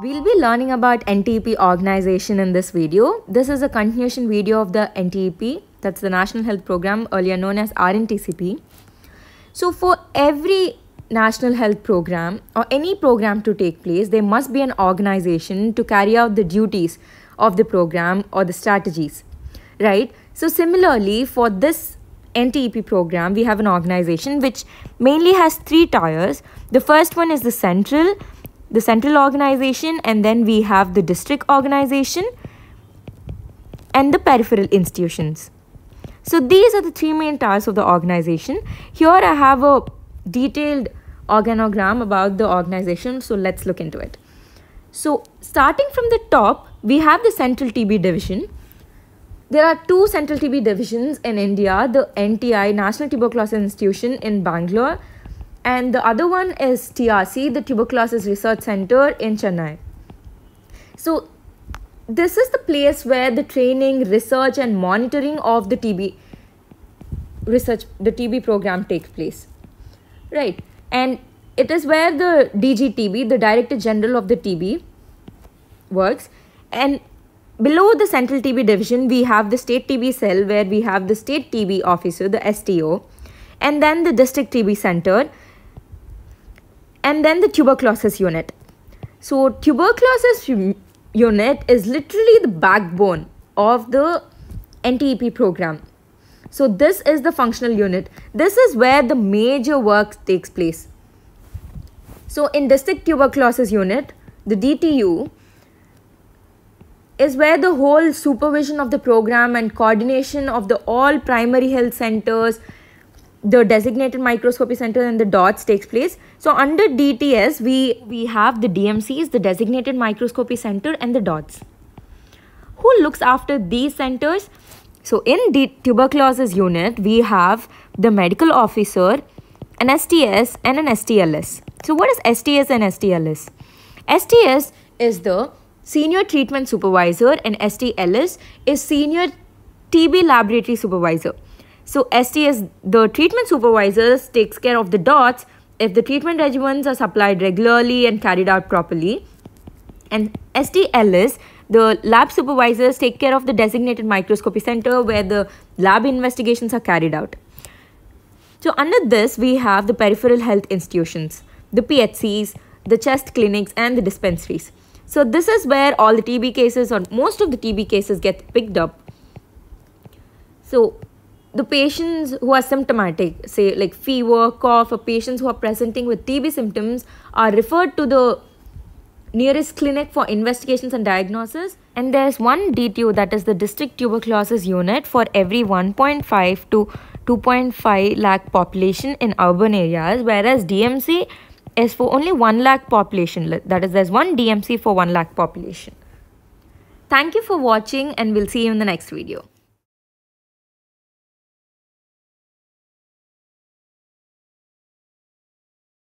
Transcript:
We'll be learning about NTEP organization in this video. This is a continuation video of the NTEP, that's the National Health Program, earlier known as RNTCP. So for every national health program or any program to take place, there must be an organization to carry out the duties of the program or the strategies, right? So similarly, for this NTEP program, we have an organization which mainly has three tiers. The first one is the central, the central organization and then we have the district organization and the peripheral institutions. So these are the three main tasks of the organization. Here I have a detailed organogram about the organization. So let's look into it. So starting from the top, we have the central TB division. There are two central TB divisions in India, the NTI, National Tuberculosis Institution in Bangalore and the other one is TRC, the Tuberculosis Research Center in Chennai. So this is the place where the training, research and monitoring of the TB research, the TB program takes place. Right. And it is where the DGTB, the Director General of the TB works. And below the Central TB division, we have the State TB cell where we have the State TB officer, the STO, and then the District TB center and then the tuberculosis unit. So, tuberculosis unit is literally the backbone of the NTEP program. So, this is the functional unit. This is where the major work takes place. So, in district tuberculosis unit, the DTU is where the whole supervision of the program and coordination of the all primary health centers, the designated microscopy center and the dots takes place. So under DTS, we, we have the DMCs, the designated microscopy center and the dots. Who looks after these centers? So in the tuberculosis unit, we have the medical officer, an STS and an STLS. So what is STS and STLS? STS is the senior treatment supervisor and STLS is senior TB laboratory supervisor. So STS, the treatment supervisors, takes care of the dots if the treatment regimens are supplied regularly and carried out properly. And STLS, the lab supervisors take care of the designated microscopy center where the lab investigations are carried out. So under this, we have the peripheral health institutions, the PHCs, the chest clinics and the dispensaries. So this is where all the TB cases or most of the TB cases get picked up. So the patients who are symptomatic, say like fever, cough, or patients who are presenting with TB symptoms are referred to the nearest clinic for investigations and diagnosis. And there's one DTU, that is the district tuberculosis unit, for every 1.5 to 2.5 lakh population in urban areas, whereas DMC is for only 1 lakh population. That is, there's one DMC for 1 lakh population. Thank you for watching and we'll see you in the next video.